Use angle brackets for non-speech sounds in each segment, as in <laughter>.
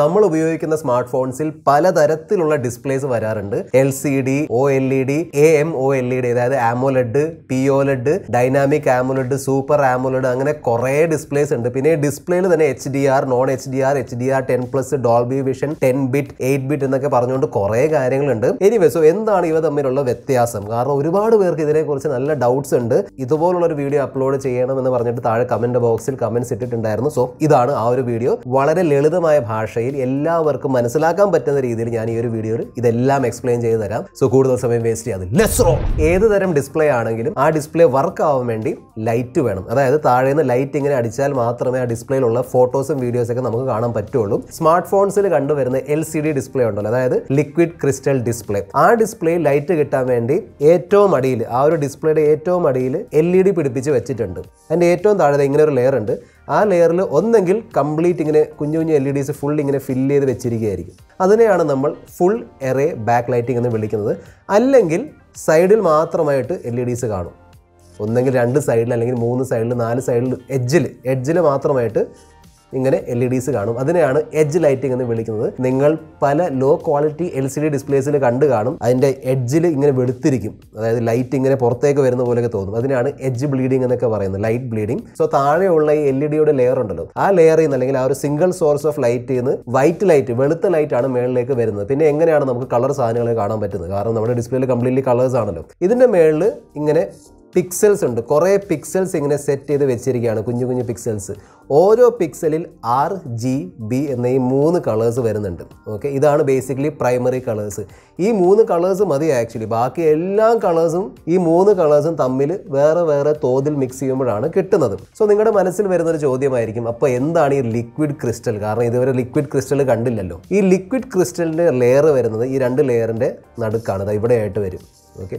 നമ്മൾ ഉപയോഗിക്കുന്ന സ്മാർട്ട് ഫോൺസിൽ പലതരത്തിലുള്ള ഡിസ്പ്ലേസ് വരാറുണ്ട് L C D O L E D A M O L E D അതായത് AMOLED P OLED dynamic AMOLED super AMOLED അങ്ങനെ കുറേ displays ഉണ്ട് പിന്നെ ഡിസ്പ്ലേയിൽ തന്നെ H D R non H D R H D R ten plus Dolby vision ten bit eight bit എന്നൊക്കെ പറഞ്ഞുകൊണ്ട് കുറേ കാര്യങ്ങളുണ്ട് എനിവേ സോ എന്താണ് ഇവ തമ്മിലുള്ള വ്യത്യാസം കാരണം ഒരുപാട് പേർക്ക് ഇതിനെക്കുറിച്ച് നല്ല ഡൗട്ട്സ് ഉണ്ട് ഇതുപോലുള്ള ഒരു വീഡിയോ അപ്ലോഡ് ചെയ്യണം എന്ന് പറഞ്ഞിട്ട് താഴെ കമന്റ് ബോക്സിൽ കമന്റ്സ് ഇട്ടിട്ടുണ്ടായിരുന്നു സോ ഇതാണ് ആ ഒരു വീഡിയോ വളരെ ലളിതമായ ഭാഷ ഭാഷയിൽ എല്ലാവർക്കും മനസ്സിലാക്കാൻ പറ്റുന്ന രീതിയിൽ ഞാൻ ഈ ഒരു വീഡിയോയിൽ ഇതെല്ലാം എക്സ്പ്ലെയിൻ ചെയ്ത് തരാം സോ കൂടുതൽ സമയം വേസ്റ്റ് ചെയ്യാതെ ലെസ്റോ ഏത് തരം ഡിസ്പ്ലേ ആണെങ്കിലും ആ ഡിസ്പ്ലേ വർക്ക് ആവാൻ വേണ്ടി ലൈറ്റ് വേണം അതായത് നിന്ന് ലൈറ്റ് ഇങ്ങനെ അടിച്ചാൽ മാത്രമേ ആ ഡിസ്പ്ലേയിലുള്ള ഫോട്ടോസും വീഡിയോസൊക്കെ നമുക്ക് കാണാൻ പറ്റുള്ളൂ സ്മാർട്ട് ഫോൺസിൽ കണ്ടുവരുന്ന എൽ സി ഡി ഡിസ്പ്ലേ ഉണ്ടല്ലോ അതായത് ലിക്വിഡ് ക്രിസ്റ്റൽ ഡിസ്പ്ലേ ആ ഡിസ്പ്ലേ ലൈറ്റ് കിട്ടാൻ വേണ്ടി ഏറ്റവും അടിയിൽ ആ ഒരു ഡിസ്പ്ലേയുടെ ഏറ്റവും അടിയിൽ എൽ ഇ ഡി പിടിപ്പിച്ച് വെച്ചിട്ടുണ്ട് അതിൻ്റെ ഏറ്റവും താഴെ ഇങ്ങനെ ഒരു ലെയർ ഉണ്ട് ആ ലെയറിൽ ഒന്നെങ്കിൽ കംപ്ലീറ്റ് ഇങ്ങനെ കുഞ്ഞു കുഞ്ഞു എൽ ഇ ഡീസ് ഫുൾ ഇങ്ങനെ ഫില്ല് ചെയ്ത് വെച്ചിരിക്കുകയായിരിക്കും അതിനെയാണ് നമ്മൾ ഫുൾ എറേ ബാക്ക് ലൈറ്റിംഗ് എന്ന് വിളിക്കുന്നത് അല്ലെങ്കിൽ സൈഡിൽ മാത്രമായിട്ട് എൽ ഇ ഡീസ് കാണും ഒന്നെങ്കിൽ രണ്ട് സൈഡിൽ അല്ലെങ്കിൽ മൂന്ന് സൈഡിൽ നാല് സൈഡിൽ എഡ്ജിൽ എഡ്ജിൽ മാത്രമായിട്ട് ഇങ്ങനെ എൽ ഇ ഡിസ് കാണും അതിനെയാണ് എഡ്ജ് ലൈറ്റിംഗ് എന്ന് വിളിക്കുന്നത് നിങ്ങൾ പല low quality L C D ഡിസ്പ്ലേസിൽ കണ്ടു കാണും അതിൻ്റെ എഡ്ജിൽ ഇങ്ങനെ വെളുത്തിരിക്കും അതായത് ലൈറ്റ് ഇങ്ങനെ പുറത്തേക്ക് വരുന്ന പോലെയൊക്കെ തോന്നും അതിനാണ് എഡ്ജ് ബ്ലീഡിംഗ് എന്നൊക്കെ പറയുന്നത് ലൈറ്റ് ബ്ലീഡിംഗ് സോ താഴെയുള്ള ഈ എൽ ഇ ഡിയുടെ ലെയർ ഉണ്ടല്ലോ ആ ലെയറിൽ നിന്ന് അല്ലെങ്കിൽ ആ ഒരു സിംഗിൾ സോഴ്സ് ഓഫ് ലൈറ്റിൽ നിന്ന് വൈറ്റ് ലൈറ്റ് വെളുത്ത ലൈറ്റാണ് മേളിലേക്ക് വരുന്നത് പിന്നെ എങ്ങനെയാണ് നമുക്ക് കളർ സാധനങ്ങൾ കാണാൻ പറ്റുന്നത് കാരണം നമ്മുടെ ഡിസ്പ്ലേയിൽ കംപ്ലീറ്റ്ലി കളേഴ്സ് ആണല്ലോ ഇതിൻ്റെ മേളിൽ ഇങ്ങനെ പിക്സൽസ് ഉണ്ട് കുറേ പിക്സൽസ് ഇങ്ങനെ സെറ്റ് ചെയ്ത് വെച്ചിരിക്കുകയാണ് കുഞ്ഞു കുഞ്ഞു പിക്സൽസ് ഓരോ പിക്സലിൽ ആർ ജി ബി എന്ന ഈ മൂന്ന് കളേഴ്സ് വരുന്നുണ്ട് ഓക്കെ ഇതാണ് ബേസിക്കലി പ്രൈമറി കളേഴ്സ് ഈ മൂന്ന് കളേഴ്സ് മതി ആക്ച്വലി ബാക്കി എല്ലാ കളേഴ്സും ഈ മൂന്ന് കളേഴ്സും തമ്മിൽ വേറെ വേറെ തോതിൽ മിക്സ് ചെയ്യുമ്പോഴാണ് കിട്ടുന്നത് സോ നിങ്ങളുടെ മനസ്സിൽ വരുന്ന ഒരു ചോദ്യമായിരിക്കും അപ്പോൾ എന്താണ് ഈ ലിക്വിഡ് ക്രിസ്റ്റൽ കാരണം ഇതുവരെ ലിക്വിഡ് ക്രിസ്റ്റൽ കണ്ടില്ലല്ലോ ഈ ലിക്വിഡ് ക്രിസ്റ്റലിൻ്റെ ലെയർ വരുന്നത് ഈ രണ്ട് ലെയറിൻ്റെ നടുക്കാണ് ഇവിടെ ആയിട്ട് വരും ഓക്കെ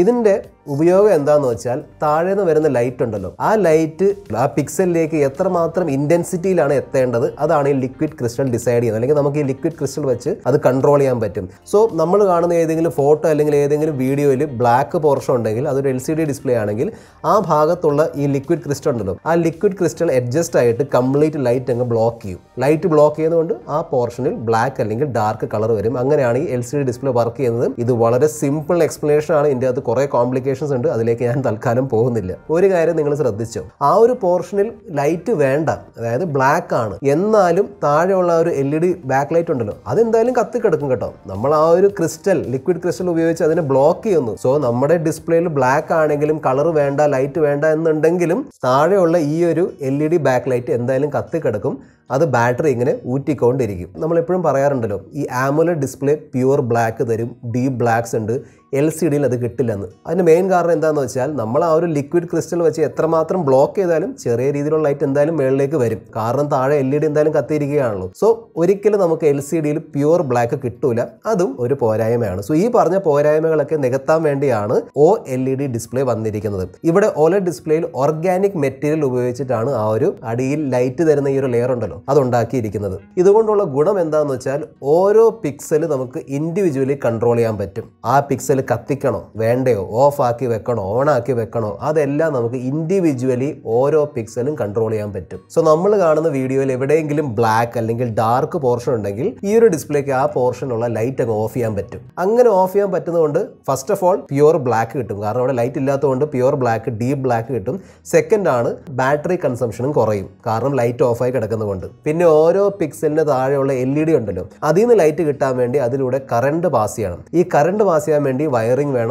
ഇതിൻ്റെ ഉപയോഗം എന്താണെന്ന് വെച്ചാൽ താഴെ നിന്ന് വരുന്ന ലൈറ്റ് ഉണ്ടല്ലോ ആ ലൈറ്റ് ആ പിക്സലിലേക്ക് എത്രമാത്രം ഇൻറ്റൻസിറ്റിയിലാണ് എത്തേണ്ടത് അതാണ് ഈ ലിക്വിഡ് ക്രിസ്റ്റൽ ഡിസൈഡ് ചെയ്യുന്നത് അല്ലെങ്കിൽ നമുക്ക് ഈ ലിക്വിഡ് ക്രിസ്റ്റൽ വെച്ച് അത് കൺട്രോൾ ചെയ്യാൻ പറ്റും സോ നമ്മൾ കാണുന്ന ഏതെങ്കിലും ഫോട്ടോ അല്ലെങ്കിൽ ഏതെങ്കിലും വീഡിയോയിൽ ബ്ലാക്ക് പോർഷൻ ഉണ്ടെങ്കിൽ അതൊരു എൽ സി ഡി ഡിസ്പ്ലേ ആണെങ്കിൽ ആ ഭാഗത്തുള്ള ഈ ലിക്വിഡ് ക്രിസ്റ്റൽ ഉണ്ടല്ലോ ആ ലിക്വിഡ് ക്രിസ്റ്റൽ അഡ്ജസ്റ്റ് ആയിട്ട് കംപ്ലീറ്റ് ലൈറ്റ് അങ്ങ് ബ്ലോക്ക് ചെയ്യും ലൈറ്റ് ബ്ലോക്ക് ചെയ്യുന്നതുകൊണ്ട് ആ പോർഷനിൽ ബ്ലാക്ക് അല്ലെങ്കിൽ ഡാർക്ക് കളർ വരും അങ്ങനെയാണ് ഈ L C D display work ചെയ്യുന്നത് ഇത് വളരെ സിമ്പിൾ എക്സ്പ്ലനേഷൻ ആണ് ഇതിൻ്റെ അത് കുറേ കോംപ്ലിക്കേഷൻസ് ഉണ്ട് അതിലേക്ക് ഞാൻ തൽക്കാലം പോകുന്നില്ല ഒരു കാര്യം നിങ്ങൾ ശ്രദ്ധിച്ചോ ആ ഒരു പോർഷനിൽ ലൈറ്റ് വേണ്ട അതായത് ബ്ലാക്ക് ആണ് എന്നാലും താഴെയുള്ള ഒരു L E D back light ഉണ്ടല്ലോ അതെന്തായാലും കത്തി കിടക്കും കേട്ടോ നമ്മൾ ആ ഒരു ക്രിസ്റ്റൽ ലിക്വിഡ് ക്രിസ്റ്റൽ ഉപയോഗിച്ച് അതിനെ ബ്ലോക്ക് ചെയ്യുന്നു സോ നമ്മുടെ ഡിസ്പ്ലേയിൽ ബ്ലാക്ക് ആണെങ്കിലും കളർ വേണ്ട ലൈറ്റ് വേണ്ട എന്നുണ്ടെങ്കിലും താഴെയുള്ള ഈ ഒരു L E D back light എന്തായാലും കത്തി കിടക്കും അത് ബാറ്ററി ഇങ്ങനെ ഊറ്റിക്കൊണ്ടിരിക്കും നമ്മളെപ്പോഴും പറയാറുണ്ടല്ലോ ഈ ആമുല ഡിസ്പ്ലേ പ്യുവർ ബ്ലാക്ക് തരും ഡീപ് ബ്ലാക്സ് ഉണ്ട് എൽ സി ഡിയിൽ അത് കിട്ടില്ലെന്ന് അതിൻ്റെ മെയിൻ കാരണം എന്താണെന്ന് വെച്ചാൽ നമ്മൾ ആ ഒരു ലിക്വിഡ് ക്രിസ്റ്റൽ വെച്ച് എത്രമാത്രം ബ്ലോക്ക് ചെയ്താലും ചെറിയ രീതിയിലുള്ള ലൈറ്റ് എന്തായാലും മേളിലേക്ക് വരും കാരണം താഴെ എൽ ഇ ഡി എന്തായാലും കത്തിയിരിക്കുകയാണല്ലോ സോ ഒരിക്കലും നമുക്ക് എൽ സി ഡിയിൽ പ്യുവർ ബ്ലാക്ക് കിട്ടൂല അതും ഒരു പോരായ്മയാണ് സോ ഈ പറഞ്ഞ പോരായ്മകളൊക്കെ നികത്താൻ വേണ്ടിയാണ് O L E D display വന്നിരിക്കുന്നത് ഇവിടെ ഓലഡ് ഡിസ്പ്ലേയിൽ ഓർഗാനിക് മെറ്റീരിയൽ ഉപയോഗിച്ചിട്ടാണ് ആ ഒരു അടിയിൽ ലൈറ്റ് തരുന്ന ഈ ഒരു ലെയർ ഉണ്ടല്ലോ അതുണ്ടാക്കിയിരിക്കുന്നത് ഇതുകൊണ്ടുള്ള ഗുണം എന്താണെന്ന് വെച്ചാൽ ഓരോ പിക്സൽ നമുക്ക് ഇൻഡിവിജ്വലി കൺട്രോൾ ചെയ്യാൻ പറ്റും ആ പിക്സൽ കത്തിക്കണോ വേണ്ടയോ ഓഫാക്കി വെക്കണോ ഓണാക്കി വെക്കണോ അതെല്ലാം നമുക്ക് ഇൻഡിവിജ്വലി ഓരോ പിക്സലും കൺട്രോൾ ചെയ്യാൻ പറ്റും സോ നമ്മൾ കാണുന്ന വീഡിയോയിൽ എവിടെയെങ്കിലും ബ്ലാക്ക് അല്ലെങ്കിൽ ഡാർക്ക് പോർഷൻ ഉണ്ടെങ്കിൽ ഈ ഒരു ഡിസ്പ്ലേക്ക് ആ പോർഷനുള്ള ലൈറ്റ് അങ്ങ് ഓഫ് ചെയ്യാൻ പറ്റും അങ്ങനെ ഓഫ് ചെയ്യാൻ പറ്റുന്നതുകൊണ്ട് first of all pure black കിട്ടും കാരണം അവിടെ ലൈറ്റ് ഇല്ലാത്തതുകൊണ്ട് പ്യുവർ ബ്ലാക്ക് ഡീപ്പ് ബ്ലാക്ക് കിട്ടും സെക്കൻഡ് ആണ് ബാറ്ററി കൺസംഷനും കുറയും കാരണം ലൈറ്റ് ഓഫായി കിടക്കുന്നതുകൊണ്ട് പിന്നെ ഓരോ പിക്സലിന് താഴെയുള്ള എൽ ഇ ഡി ഉണ്ടല്ലോ അതിൽ നിന്ന് ലൈറ്റ് കിട്ടാൻ വേണ്ടി അതിലൂടെ കറണ്ട് പാസ് ചെയ്യണം ഈ കറണ്ട് പാസ് ചെയ്യാൻ വേണ്ടി വയറിംഗ് വേണം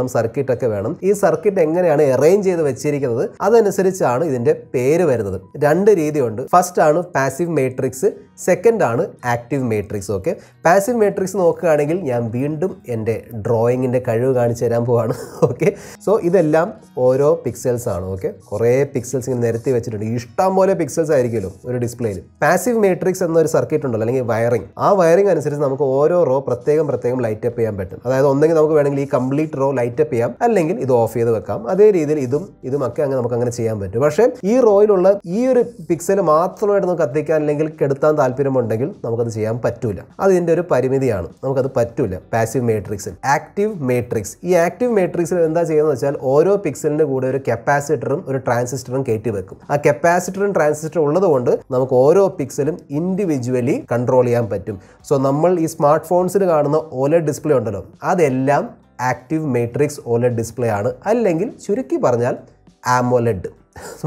ഒക്കെ വേണം ഈ സർക്യൂട്ട് എങ്ങനെയാണ് അറേഞ്ച് ചെയ്ത് വെച്ചിരിക്കുന്നത് അതനുസരിച്ചാണ് ഇതിന്റെ പേര് വരുന്നത് രണ്ട് രീതിയുണ്ട് ഫസ്റ്റ് ആണ് പാസീവ് മേട്രിക്സ് സെക്കൻഡ് ആണ് active matrix okay passive matrix നോക്കുകയാണെങ്കിൽ ഞാൻ വീണ്ടും എൻ്റെ ഡ്രോയിങ്ങിൻ്റെ കഴിവ് കാണിച്ചു തരാൻ പോവാണ് ഓക്കെ <laughs> സോ ഇതെല്ലാം ഓരോ പിക്സൽസ് ആണ് ഓക്കെ കുറേ പിക്സൽസ് ഇങ്ങനെ നിരത്തി വെച്ചിട്ടുണ്ട് ഇഷ്ടം പോലെ പിക്സൽസ് ആയിരിക്കുമല്ലോ ഒരു ഡിസ്പ്ലേയിൽ പാസീവ് മേട്രിക്സ് എന്നൊരു സർക്കിറ്റ് ഉണ്ടല്ലോ അല്ലെങ്കിൽ വയറിംഗ് ആ വയറിംഗ് അനുസരിച്ച് നമുക്ക് ഓരോ റോ പ്രത്യേകം പ്രത്യേകം ലൈറ്റ് അപ്പ് ചെയ്യാൻ പറ്റും അതായത് ഒന്നെങ്കിൽ നമുക്ക് വേണമെങ്കിൽ ഈ complete complete row light up ചെയ്യാം അല്ലെങ്കിൽ ഇത് ഓഫ് ചെയ്ത് വെക്കാം അതേ രീതിയിൽ ഇതും ഇതും ഒക്കെ അങ്ങനെ നമുക്ക് അങ്ങനെ ചെയ്യാൻ പറ്റും പക്ഷേ ഈ റോയിലുള്ള ഈ ഒരു പിക്സൽ മാത്രമായിട്ട് നമുക്ക് കത്തിക്കാൻ അല്ലെങ്കിൽ കെടുത്താൻ താല്പര്യമുണ്ടെങ്കിൽ നമുക്കത് ചെയ്യാൻ പറ്റൂല അത് ഇതിൻ്റെ ഒരു പരിമിതിയാണ് നമുക്കത് പറ്റൂല പാസീവ് മേട്രിക്സിൽ ആക്റ്റീവ് മേട്രിക്സ് ഈ ആക്റ്റീവ് മേട്രിക്സിൽ എന്താ ചെയ്യുന്നത് വെച്ചാൽ ഓരോ പിക്സലിൻ്റെ കൂടെ ഒരു കപ്പാസിറ്ററും ഒരു ട്രാൻസിസ്റ്ററും കയറ്റി വെക്കും ആ കപ്പാസിറ്ററും ട്രാൻസിസ്റ്ററും ഉള്ളതുകൊണ്ട് നമുക്ക് ഓരോ പിക്സലും ഇൻഡിവിജ്വലി കൺട്രോൾ ചെയ്യാൻ പറ്റും സോ നമ്മൾ ഈ സ്മാർട്ട് ഫോൺസിൽ കാണുന്ന ഓല ഡിസ്പ്ലേ ഉണ്ടല്ലോ അതെല്ലാം ആക്റ്റീവ് മെയ്ട്രിക്സ് ഓലഡ് ഡിസ്പ്ലേ ആണ് അല്ലെങ്കിൽ ചുരുക്കി പറഞ്ഞാൽ ആമോലഡ്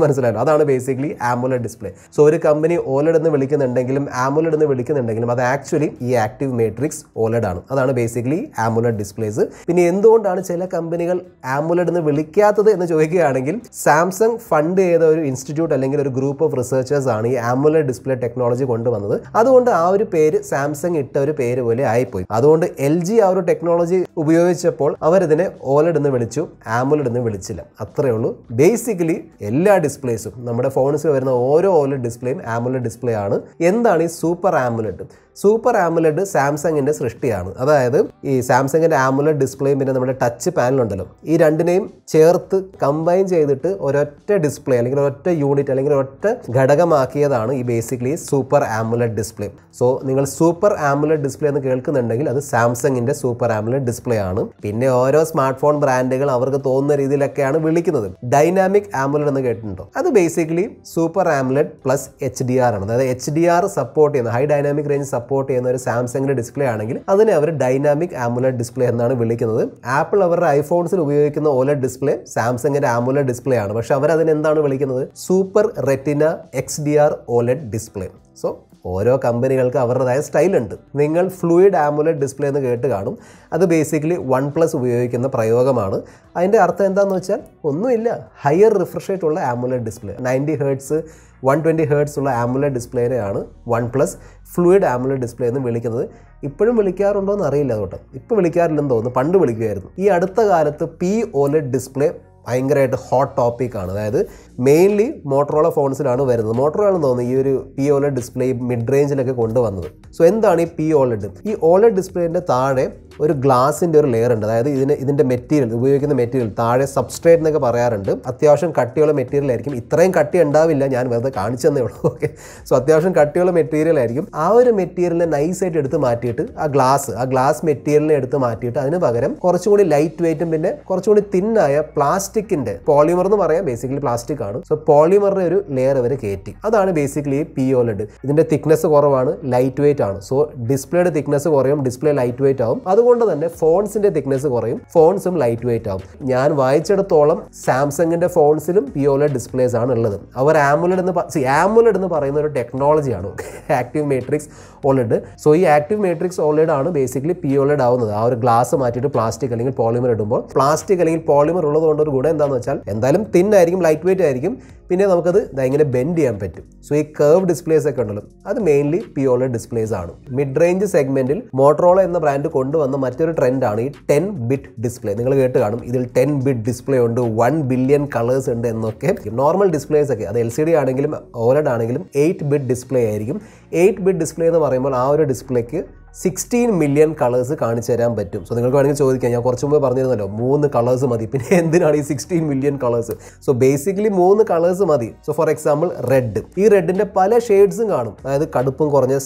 മനസ്സിലായോ അതാണ് ബേസിക്കലി ആമുലഡ് ഡിസ്പ്ലേ സോ ഒരു കമ്പനി ഓലഡ് എന്ന് വിളിക്കുന്നുണ്ടെങ്കിലും ആമുലഡ് എന്ന് വിളിക്കുന്നുണ്ടെങ്കിലും അത് ആക്ച്വലി ഈ ആക്റ്റീവ് മേട്രിക്സ് ഓലഡ് ആണ് അതാണ് ബേസിക്കലി ആമുലഡ് ഡിസ്പ്ലേസ് പിന്നെ എന്തുകൊണ്ടാണ് ചില കമ്പനികൾ ആമുലഡ് എന്ന് വിളിക്കാത്തത് എന്ന് ചോദിക്കുകയാണെങ്കിൽ സാംസങ് ഫണ്ട് ചെയ്ത ഒരു ഇൻസ്റ്റിറ്റ്യൂട്ട് അല്ലെങ്കിൽ ഒരു ഗ്രൂപ്പ് ഓഫ് റിസർച്ചേഴ്സ് ആണ് ഈ ആമുലഡ് ഡിസ്പ്ലേ ടെക്നോളജി കൊണ്ടുവന്നത് അതുകൊണ്ട് ആ ഒരു പേര് സാംസങ് ഇട്ട ഒരു പേര് പോലെ ആയിപ്പോയി അതുകൊണ്ട് എൽ ജി ആ ഒരു ടെക്നോളജി ഉപയോഗിച്ചപ്പോൾ അവരിതിനെ ഓലഡ് എന്ന് വിളിച്ചു ആമുലഡ് എന്ന് വിളിച്ചില്ല അത്രയേ ഉള്ളൂ ബേസിക്കലി എൽ എല്ലാ ഡിസ്പ്ലേസും നമ്മുടെ ഫോൺസിൽ വരുന്ന ഓരോ ഓലഡ് ഡിസ്പ്ലേയും ആമുലഡ് ഡിസ്പ്ലേ ആണ് എന്താണ് ഈ സൂപ്പർ ആമുലഡ് സൂപ്പർ ആമുലഡ് സാംസങ്ങിൻ്റെ സൃഷ്ടിയാണ് അതായത് ഈ സാംസങ്ങിൻ്റെ ആമുലഡ് ഡിസ്പ്ലേയും പിന്നെ നമ്മുടെ ടച്ച് പാനലുണ്ടല്ലോ ഈ രണ്ടിനെയും ചേർത്ത് കമ്പൈൻ ചെയ്തിട്ട് ഒരൊറ്റ ഡിസ്പ്ലേ അല്ലെങ്കിൽ ഒരൊറ്റ യൂണിറ്റ് അല്ലെങ്കിൽ ഒരൊറ്റ ഘടകമാക്കിയതാണ് ഈ basically super AMOLED display so നിങ്ങൾ സൂപ്പർ ആമുലഡ് ഡിസ്പ്ലേ എന്ന് കേൾക്കുന്നുണ്ടെങ്കിൽ അത് സാംസങ്ങിൻ്റെ സൂപ്പർ ആമുലഡ് ഡിസ്പ്ലേ ആണ് പിന്നെ ഓരോ സ്മാർട്ട് ഫോൺ ബ്രാൻഡുകൾ അവർക്ക് തോന്നുന്ന രീതിയിലൊക്കെയാണ് വിളിക്കുന്നത് ഡൈനാമിക് ആമുലഡ് എന്ന് കേട്ടിട്ടുണ്ടോ അത് basically super AMOLED plus H D R ആണ് അതായത് എച്ച് ഡി ആർ സപ്പോർട്ട് ചെയ്യുന്ന ഹൈ ഡൈനാമിക് റേഞ്ച് സപ്പോർട്ട് ചെയ്യുന്ന ഒരു സാംസങ്ങിൻ്റെ ഡിസ്പ്ലേ ആണെങ്കിൽ അതിനെ അവർ ഡൈനാമിക് ആമുലറ്റ് ഡിസ്പ്ലേ എന്നാണ് വിളിക്കുന്നത് ആപ്പിൾ അവരുടെ ഐഫോൺസിൽ ഉപയോഗിക്കുന്ന ഓലറ്റ് ഡിസ്പ്ലേ സാംസങ്ങിൻ്റെ ആമുലറ്റ് ഡിസ്പ്ലേ ആണ് പക്ഷെ അവർ അതിനെന്താണ് വിളിക്കുന്നത് super retina X D R OLED display so ഓരോ കമ്പനികൾക്ക് അവരുടേതായ സ്റ്റൈലുണ്ട് നിങ്ങൾ ഫ്ലൂയിഡ് ആമുലറ്റ് ഡിസ്പ്ലേ എന്ന് കേട്ട് കാണും അത് ബേസിക്കലി വൺ പ്ലസ് ഉപയോഗിക്കുന്ന പ്രയോഗമാണ് അതിൻ്റെ അർത്ഥം എന്താണെന്ന് വെച്ചാൽ ഒന്നുമില്ല ഹയർ റിഫ്രഷ് ഉള്ള AMOLED display ninety hertz one twenty hertz ഉള്ള ആമുലറ്റ് ഡിസ്പ്ലേനെയാണ് OnePlus fluid AMOLED display എന്ന് വിളിക്കുന്നത് ഇപ്പോഴും വിളിക്കാറുണ്ടോ എന്ന് അറിയില്ല അതുകൊണ്ട് ഇപ്പോൾ വിളിക്കാറില്ലെന്ന് തോന്നുന്നു പണ്ട് വിളിക്കുമായിരുന്നു ഈ അടുത്ത കാലത്ത് പി ഓലെറ്റ് ഡിസ്പ്ലേ ഭയങ്കരമായിട്ട് ഹോട്ട് ടോപ്പിക്കാണ് അതായത് മെയിൻലി മോട്ടറോള ഫോൺസിലാണ് വരുന്നത് മോട്ടറോളാണെന്ന് തോന്നുന്നു ഈ ഒരു പി ഓലഡ് ഡിസ്പ്ലേ മിഡ് റേഞ്ചിലൊക്കെ കൊണ്ടുവന്നത് സോ എന്താണ് ഈ പി ഓലഡ് ഈ ഓലഡ് ഡിസ്പ്ലേൻ്റെ താഴെ ഒരു ഗ്ലാസിൻ്റെ ഒരു ലെയർ ഉണ്ട് അതായത് ഇതിന് ഇതിൻ്റെ മെറ്റീരിയൽ ഉപയോഗിക്കുന്ന മെറ്റീരിയൽ താഴെ സബ്സ്ട്രേറ്റ് എന്നൊക്കെ പറയാറുണ്ട് അത്യാവശ്യം കട്ടിയുള്ള മെറ്റീരിയൽ ആയിരിക്കും ഇത്രയും കട്ടി ഉണ്ടാവില്ല ഞാൻ വെറുതെ കാണിച്ചു തന്നേ ഉള്ളൂ ഓക്കെ സോ അത്യാവശ്യം കട്ടിയുള്ള മെറ്റീരിയൽ ആയിരിക്കും ആ ഒരു മെറ്റീരിയലിനെ നൈസായിട്ട് എടുത്ത് മാറ്റിയിട്ട് ആ ഗ്ലാസ് ആ ഗ്ലാസ് മെറ്റീരിയലിനെ എടുത്ത് മാറ്റിയിട്ട് അതിന് പകരം കുറച്ചുകൂടി ലൈറ്റ് വെയിറ്റും പിന്നെ കുറച്ചുകൂടി തിന്നായ പ്ലാസ്റ്റിക്കിൻ്റെ പോളിമർ എന്ന് പറയാം ബേസിക്കലി പ്ലാസ്റ്റിക് ആണ് സോ പോളിമറിൻ്റെ ഒരു ലെയർ വരെ കയറ്റി അതാണ് ബേസിക്കലി പി ഒ ഇതിൻ്റെ തിക്നെസ് കുറവാണ് ലൈറ്റ് വെയിറ്റ് ആണ് സോ ഡിസ്പ്ലേയുടെ തിക്നെസ് കുറയും ഡിസ്പ്ലേ ലൈറ്റ് വെയിറ്റ് ആവും അത് അതുകൊണ്ട് തന്നെ ഫോൺസിന്റെ തിക്നെസ് കുറയും ഫോൺസും ലൈറ്റ് വെയിറ്റ് ആവും ഞാൻ വായിച്ചെടുത്തോളം സാംസങ്ങിന്റെ ഫോൺസിലും പിയോലെ ഡിസ്പ്ലേസ് e ആണ് ഉള്ളത് അവർ ആമുലഡ് എന്ന് ആമുലഡ് എന്ന് പറയുന്ന ഒരു ടെക്നോളജിയാണ് ആക്റ്റീവ് മേട്രിക്സ് ഓൾഡ് സോ ഈ ആക്റ്റീവ് മേട്രിക്സ് ഓൾഡ് ആണ് ബേസിക്കലി പി e ആവുന്നത് ആ ഒരു ഗ്ലാസ് മാറ്റിയിട്ട് പ്ലാസ്റ്റിക് അല്ലെങ്കിൽ പോളിമർ ഇടുമ്പോൾ പ്ലാസ്റ്റിക് അല്ലെങ്കിൽ പോളിമർ ഉള്ളതുകൊണ്ട് ഒരു ഗുണം എന്താണെന്ന് വെച്ചാൽ എന്തായാലും തിൻ ആയിരിക്കും ലൈറ്റ് വെയിറ്റ് ആയിരിക്കും പിന്നെ നമുക്കത് ഇങ്ങനെ ബെൻഡ് ചെയ്യാൻ പറ്റും സോ ഈ കർവ് ഡിസ്പ്ലേസ് ഒക്കെ ഉണ്ടല്ലോ അത് മെയിൻലി പിയോള ഡിസ്പ്ലേസ് ആണ് മിഡ് റേഞ്ച് സെഗ്മെന്റിൽ മോട്ടറോള എന്ന ബ്രാൻഡ് കൊണ്ടുവന്ന മറ്റൊരു ട്രെൻഡ് ആണ് ഈ ടെൻ ബിറ്റ് ഡിസ്പ്ലേ നിങ്ങൾ കേട്ട് കാണും ഇതിൽ ടെൻ ബിറ്റ് ഡിസ്പ്ലേ ഉണ്ട് വൺ ബില്യൺ കളേഴ്സ് ഉണ്ട് എന്നൊക്കെ നോർമൽ ഡിസ്പ്ലേസ് ഒക്കെ അത് എൽ സി ഡി ആണെങ്കിലും ഓലഡ് ആണെങ്കിലും എയ്റ്റ് ബിറ്റ് ഡിസ്പ്ലേ ആയിരിക്കും എയ്റ്റ് ബിറ്റ് ഡിസ്പ്ലേ എന്ന് പറയുമ്പോൾ ആ ഒരു ഡിസ്പ്ലേക്ക് സിക്സ്റ്റീൻ മില്യൺ കളേഴ്സ് കാണിച്ചു തരാൻ പറ്റും സോ നിങ്ങൾക്ക് വേണമെങ്കിൽ ചോദിക്കാം ഞാൻ കുറച്ച് മുമ്പ് പറഞ്ഞിരുന്നല്ലോ മൂന്ന് കളേഴ്സ് മതി പിന്നെ എന്തിനാണ് ഈ sixteen million colours so basically മൂന്ന് കളേഴ്സ് മതി സോ ഫോർ എക്സാമ്പിൾ റെഡ് ഈ റെഡിൻ്റെ പല ഷെയ്ഡ്സും കാണും അതായത് കടുപ്പം കുറഞ്ഞ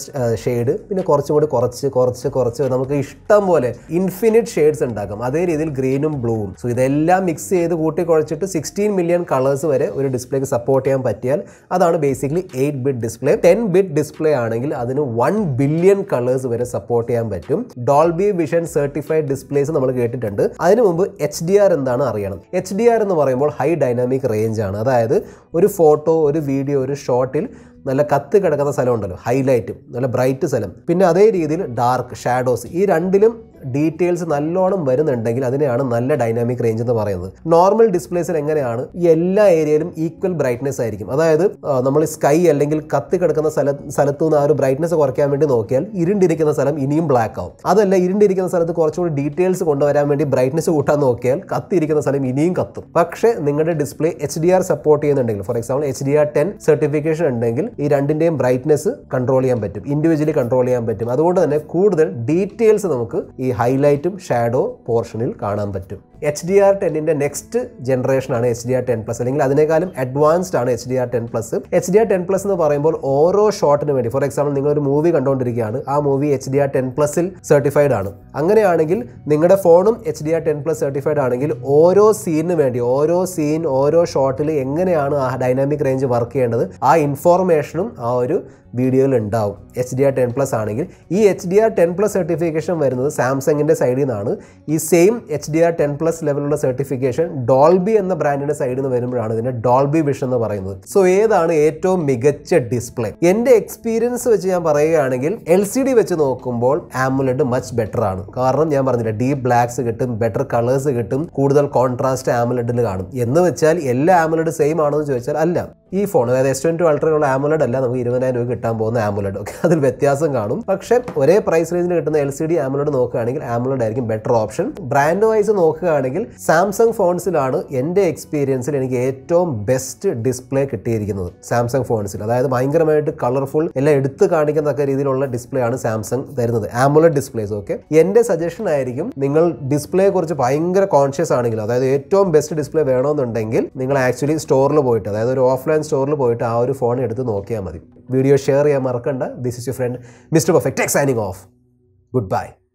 ഷെയ്ഡ് പിന്നെ കുറച്ചും കൂടി കുറച്ച് കുറച്ച് കുറച്ച് നമുക്ക് ഇഷ്ടം പോലെ ഇൻഫിനിറ്റ് ഷെയ്ഡ്സ് ഉണ്ടാക്കും അതേ രീതിയിൽ ഗ്രീനും ബ്ലൂവും സോ ഇതെല്ലാം മിക്സ് ചെയ്ത് കൂട്ടി കുഴച്ചിട്ട് സിക്സ്റ്റീൻ മില്യൺ കളേഴ്സ് വരെ ഒരു ഡിസ്പ്ലേക്ക് സപ്പോർട്ട് ചെയ്യാൻ പറ്റിയാൽ അതാണ് basically eight bit display ten bit display ആണെങ്കിൽ അതിന് വൺ ബില്യൺ കളേഴ്സ് വരെ സപ്പോർട്ട് ചെയ്യാൻ പറ്റും ഡോൾബി വിഷൻ സർട്ടിഫൈഡ് ഡിസ്പ്ലേസ് നമ്മൾ കേട്ടിട്ടുണ്ട് അതിനു മുമ്പ് എച്ച് ഡി ആർ എന്താണ് അറിയണം എച്ച് ഡി ആർ എന്ന് പറയുമ്പോൾ ഹൈ ഡൈനാമിക് റേഞ്ച് ആണ് അതായത് ഒരു ഫോട്ടോ ഒരു വീഡിയോ ഒരു ഷോട്ടിൽ നല്ല കത്ത് കിടക്കുന്ന സ്ഥലമുണ്ടല്ലോ ഹൈലൈറ്റും നല്ല ബ്രൈറ്റ് സ്ഥലം പിന്നെ അതേ രീതിയിൽ ഡാർക്ക് ഷാഡോസ് ഈ രണ്ടിലും ഡീറ്റെയിൽസ് നല്ലോണം വരുന്നുണ്ടെങ്കിൽ അതിനെയാണ് നല്ല ഡൈനാമിക് റേഞ്ച് എന്ന് പറയുന്നത് നോർമൽ ഡിസ്പ്ലേസിൽ എങ്ങനെയാണ് ഈ എല്ലാ ഏരിയയിലും ഈക്വൽ ബ്രൈറ്റ്നെസ് ആയിരിക്കും അതായത് നമ്മൾ സ്കൈ അല്ലെങ്കിൽ കത്തി കിടക്കുന്ന സ്ഥല സ്ഥലത്തു നിന്ന് ആ ഒരു ബ്രൈറ്റ്നെസ് കുറയ്ക്കാൻ വേണ്ടി നോക്കിയാൽ ഇരുണ്ടിരിക്കുന്ന സ്ഥലം ഇനിയും ബ്ലാക്ക് ആവും അതല്ല ഇരുണ്ടിരിക്കുന്ന സ്ഥലത്ത് കുറച്ചുകൂടി ഡീറ്റെയിൽസ് കൊണ്ടുവരാൻ വേണ്ടി ബ്രൈറ്റ്നെസ് കൂട്ടാൻ നോക്കിയാൽ കത്തിയിരിക്കുന്ന സ്ഥലം ഇനിയും കത്തും പക്ഷേ നിങ്ങളുടെ display H D R support ചെയ്യുന്നുണ്ടെങ്കിൽ for example H D R ten certification ഉണ്ടെങ്കിൽ ഈ രണ്ടിൻ്റെയും ബ്രൈറ്റ്നെസ് കൺട്രോൾ ചെയ്യാൻ പറ്റും ഇൻഡിവിജ്വലി കൺട്രോൾ ചെയ്യാൻ പറ്റും അതുകൊണ്ട് തന്നെ കൂടുതൽ ഡീറ്റെയിൽസ് നമുക്ക് ഈ ഹൈലൈറ്റും ഷാഡോ പോർഷനിൽ കാണാൻ പറ്റും എച്ച് ഡി ആർ ടെന്നിന്റെ നെക്സ്റ്റ് ജനറേഷനാണ് H D R ten plus അല്ലെങ്കിൽ അതിനേക്കാളും അഡ്വാൻസ്ഡ് ആണ് H D R ten plus H D R ten plus എന്ന് പറയുമ്പോൾ ഓരോ ഷോട്ടിന് വേണ്ടി ഫോർ എക്സാമ്പിൾ നിങ്ങൾ ഒരു മൂവി കണ്ടുകൊണ്ടിരിക്കുകയാണ് ആ movie H D R ten പ്ലസിൽ സർട്ടിഫൈഡ് ആണ് അങ്ങനെയാണെങ്കിൽ നിങ്ങളുടെ ഫോണും H D R ten plus certified ആണെങ്കിൽ ഓരോ സീനിന് വേണ്ടി ഓരോ സീൻ ഓരോ ഷോട്ടിൽ എങ്ങനെയാണ് ആ ഡൈനാമിക് റേഞ്ച് വർക്ക് ചെയ്യേണ്ടത് ആ ഇൻഫോർമേഷനും ആ ഒരു വീഡിയോയിൽ ഉണ്ടാവും H D R ten plus ആണെങ്കിൽ ഈ H D R ten plus certification വരുന്നത് സാംസങ്ങിൻ്റെ സൈഡിൽ നിന്നാണ് ഈ same H D R ten plus ലെവലുള്ള സർട്ടിഫിക്കേഷൻ ഡോൾബി എന്ന ബ്രാൻഡിൻ്റെ സൈഡിൽ നിന്ന് വരുമ്പോഴാണ് ഇതിൻ്റെ ഡോൾബി വിഷൻ എന്ന് പറയുന്നത് സോ ഏതാണ് ഏറ്റവും മികച്ച ഡിസ്പ്ലേ എൻ്റെ എക്സ്പീരിയൻസ് വെച്ച് ഞാൻ പറയുകയാണെങ്കിൽ എൽ സി ഡി വെച്ച് നോക്കുമ്പോൾ ആമുലഡ് മച്ച് ബെറ്റർ ആണ് കാരണം ഞാൻ പറഞ്ഞില്ല ഡീപ് ബ്ലാക്സ് കിട്ടും ബെറ്റർ കളേഴ്സ് കിട്ടും കൂടുതൽ കോൺട്രാസ്റ്റ് ആമുലഡിൽ കാണും എന്ന് വെച്ചാൽ എല്ലാ ആമുലഡ് സെയിം ആണെന്ന് ചോദിച്ചാൽ അല്ല ഈ ഫോൺ അതായത് എസ് ട്വൻറ്റി അൾട്രയുള്ള ആമുലഡ് അല്ല നമുക്ക് ഇരുപതിനായിരം രൂപ കിട്ടാൻ പോകുന്ന ആമുലഡ് ഓക്കെ <laughs> അതിൽ വ്യത്യാസം കാണും പക്ഷേ ഒരേ പ്രൈസ് റേഞ്ചിൽ കിട്ടുന്ന എൽ സി ഡി ആമുലഡ് നോക്കുകയാണെങ്കിൽ ആമുലഡ് ആയിരിക്കും ബെറ്റർ ഓപ്ഷൻ ബ്രാൻഡ് വൈസ് നോക്കുകയാണെങ്കിൽ സാംസങ് ഫോൺസിലാണ് എൻ്റെ എക്സ്പീരിയൻസിൽ എനിക്ക് ഏറ്റവും ബെസ്റ്റ് ഡിസ്പ്ലേ കിട്ടിയിരിക്കുന്നത് സാംസങ് ഫോൺസിൽ അതായത് ഭയങ്കരമായിട്ട് കളർഫുൾ എല്ലാം എടുത്തു കാണിക്കത്തക്ക രീതിയിലുള്ള ഡിസ്പ്ലേ ആണ് സാംസങ് തരുന്നത് ആമുലഡ് ഡിസ്പ്ലേസ് ഓക്കെ എൻ്റെ സജഷൻ ആയിരിക്കും നിങ്ങൾ ഡിസ്പ്ലേയെ കുറിച്ച് ഭയങ്കര കോൺഷ്യസ് ആണെങ്കിൽ അതായത് ഏറ്റവും ബെസ്റ്റ് ഡിസ്പ്ലേ വേണമെന്നുണ്ടെങ്കിൽ നിങ്ങൾ ആക്ച്വലി സ്റ്റോറിൽ പോയിട്ട് അതായത് ഒരു ഓഫ്ലൈൻ ഓൺലൈൻ സ്റ്റോറിൽ പോയിട്ട് ആ ഒരു ഫോൺ എടുത്ത് നോക്കിയാൽ മതി വീഡിയോ ഷെയർ ചെയ്യാൻ മറക്കണ്ട this is you friend mister perfect signing off good bye